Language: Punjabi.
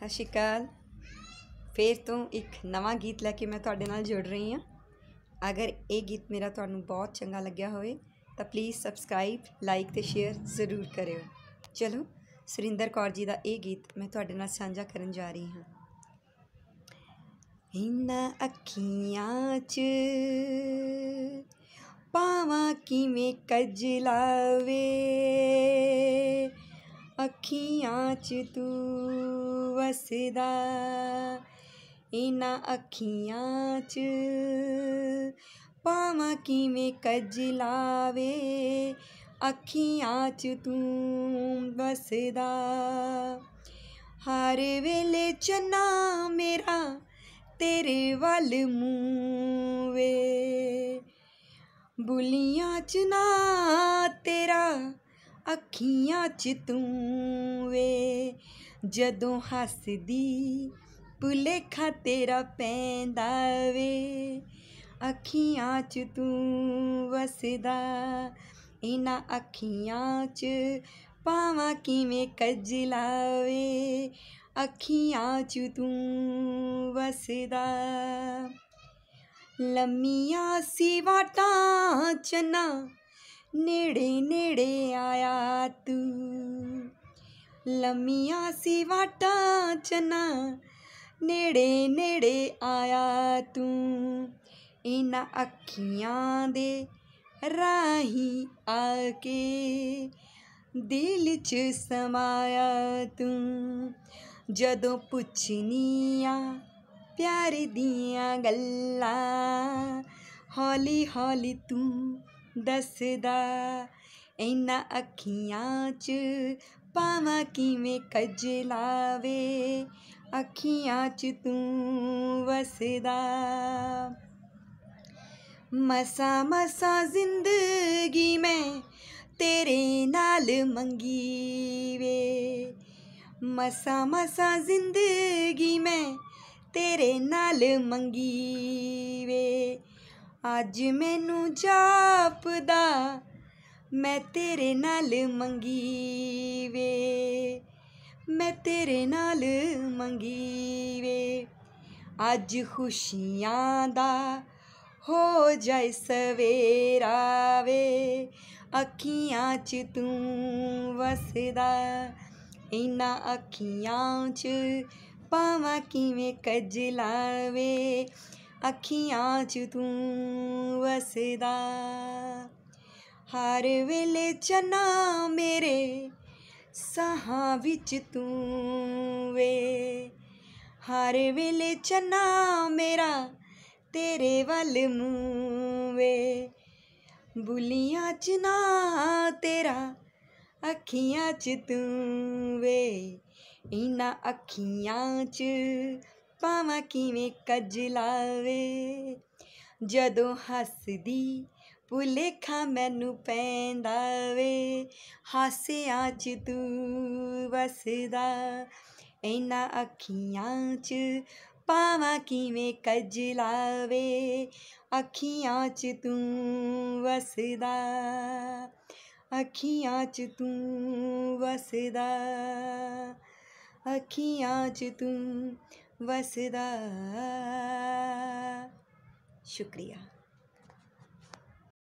ਸਤਿ ਸ਼੍ਰੀ ਅਕਾਲ ਫੇਰ ਤੋਂ ਇੱਕ ਨਵਾਂ ਗੀਤ ਲੈ ਕੇ ਮੈਂ ਤੁਹਾਡੇ ਨਾਲ ਜੁੜ ਰਹੀ ਹਾਂ ਅਗਰ ਇਹ ਗੀਤ ਮੇਰਾ ਤੁਹਾਨੂੰ ਬਹੁਤ ਚੰਗਾ ਲੱਗਿਆ ਹੋਵੇ ਤਾਂ ਪਲੀਜ਼ ਸਬਸਕ੍ਰਾਈਬ ਲਾਈਕ ਤੇ ਸ਼ੇਅਰ ਜ਼ਰੂਰ ਕਰਿਓ ਚਲੋ ਸੁਰਿੰਦਰ ਕੌਰ ਜੀ ਦਾ ਇਹ ਗੀਤ ਮੈਂ ਤੁਹਾਡੇ ਨਾਲ ਸਾਂਝਾ ਕਰਨ ਜਾ ਰਹੀ ਹਾਂ ਇਨਾ ਅੱਖੀਆਂ 'ਚ ਪਾਵਾਂ ਕਿਵੇਂ ਕਜਲਾਵੇ ਅੱਖੀਆਂ 'ਚ ਤੂੰ ਵਸਦਾ ਇਨਾ ਅੱਖੀਆਂ 'ਚ ਪਾਵਾਂ ਕਿਵੇਂ ਕੱਜ ਲਾਵੇ ਅੱਖੀਆਂ 'ਚ ਤੂੰ ਵਸਦਾ ਹਰ ਵੇਲੇ ਚਨਾ ਮੇਰਾ ਤੇਰੇ ਵੱਲ ਮੂਵੇ ਬੁਲੀਆਂ 'ਚ ਨਾ ਤੇਰਾ ਅੱਖੀਆਂ 'ਚ ਤੂੰ ਵੇ ਜਦੋਂ ਹੱਸਦੀ ਪੁਲੇਖਾ ਤੇਰਾ ਪੈਂਦਾ ਵੇ ਅੱਖੀਆਂ 'ਚ ਤੂੰ ਵਸਦਾ ਇਨਾ ਅੱਖੀਆਂ 'ਚ ਪਾਵਾਂ ਕਿਵੇਂ ਕੱਜਲਾ ਵੇ ਅੱਖੀਆਂ 'ਚ ਤੂੰ ਵਸਦਾ ਲੰਮੀਆਂ ਸੀ ਵਾਟਾਂ ਚਨਾ ਨੇੜੇ ਨੇੜੇ ਆਇਆ ਤੂੰ ਲੰਮੀਆਂ ਸੀ ਵਾਟਾਂ ਚਨਾ ਨੇੜੇ ਨੇੜੇ ਆਇਆ ਤੂੰ ਇਨਾ ਅੱਖੀਆਂ ਦੇ ਰਾਹੀ ਆ ਕੇ ਦਿਲ 'ਚ ਸਮਾਇਆ ਤੂੰ ਜਦੋਂ ਪੁੱਛਨੀਆਂ ਪਿਆਰ ਦੀਆਂ ਗੱਲਾਂ ਹੌਲੀ ਹੌਲੀ ਤੂੰ ਦੱਸਦਾ ਇੰਨਾ ਅੱਖੀਆਂ 'ਚ ਪਾਵਾਂ ਕਿਵੇਂ ਕਜ ਲਾਵੇ ਅੱਖੀਆਂ 'ਚ ਤੂੰ ਵਸਦਾ ਮਸਾ ਮਸਾ ਜ਼ਿੰਦਗੀ ਮੈਂ ਤੇਰੇ ਨਾਲ ਮੰਗੀ ਵੇ ਮਸਾ ਮਸਾ ਜ਼ਿੰਦਗੀ ਮੈਂ ਤੇਰੇ ਨਾਲ ਮੰਗੀ ਵੇ ਅੱਜ ਮੈਨੂੰ ਜਾਪਦਾ ਮੈਂ ਤੇਰੇ ਨਾਲ ਮੰਗੀ ਵੇ ਮੈਂ ਤੇਰੇ ਨਾਲ ਮੰਗੀ ਵੇ ਅੱਜ ਖੁਸ਼ੀਆਂ ਦਾ ਹੋ ਜਾਏ ਸਵੇਰਾ ਵੇ ਅੱਖੀਆਂ 'ਚ ਤੂੰ ਵਸਦਾ ਇਨਾ ਅੱਖੀਆਂ 'ਚ ਪਾਵਾਂ ਕਿਵੇਂ ਕਜਲਾਵੇ ਅੱਖੀਆਂ 'ਚ ਤੂੰ ਵਸਦਾ ਹਰ ਵੇਲੇ ਚਨਾ ਮੇਰੇ ਸਾਹਾਂ ਵਿੱਚ ਤੂੰ ਵੇ ਹਰ ਵੇਲੇ ਚਨਾ ਮੇਰਾ ਤੇਰੇ ਵੱਲ ਮੂੰਹ ਵੇ ਬੁਲੀਆਂ ਚ ਨਾ ਤੇਰਾ ਅੱਖੀਆਂ ਚ ਤੂੰ ਵੇ ਇਨਾ ਅੱਖੀਆਂ ਚ ਪਾਵਾਂ ਕਿਵੇਂ ਕਜਲਾਵੇ ਜਦੋਂ ਹੱਸਦੀ ਭੁਲੇਖਾ ਮੈਨੂੰ ਪੈਂਦਾ ਵੇ ਹਾਸਿਆਂ 'ਚ ਤੂੰ ਵਸਦਾ ਇਨਾ ਅੱਖੀਆਂ 'ਚ ਪਾਵਾਂ ਕਿਵੇਂ ਕਜਲਾਵੇ ਅੱਖੀਆਂ 'ਚ ਤੂੰ ਵਸਦਾ ਅੱਖੀਆਂ 'ਚ ਤੂੰ ਵਸਦਾ ਅੱਖੀਆਂ 'ਚ ਤੂੰ ਵਸਦਾ ਸ਼ੁਕਰੀਆ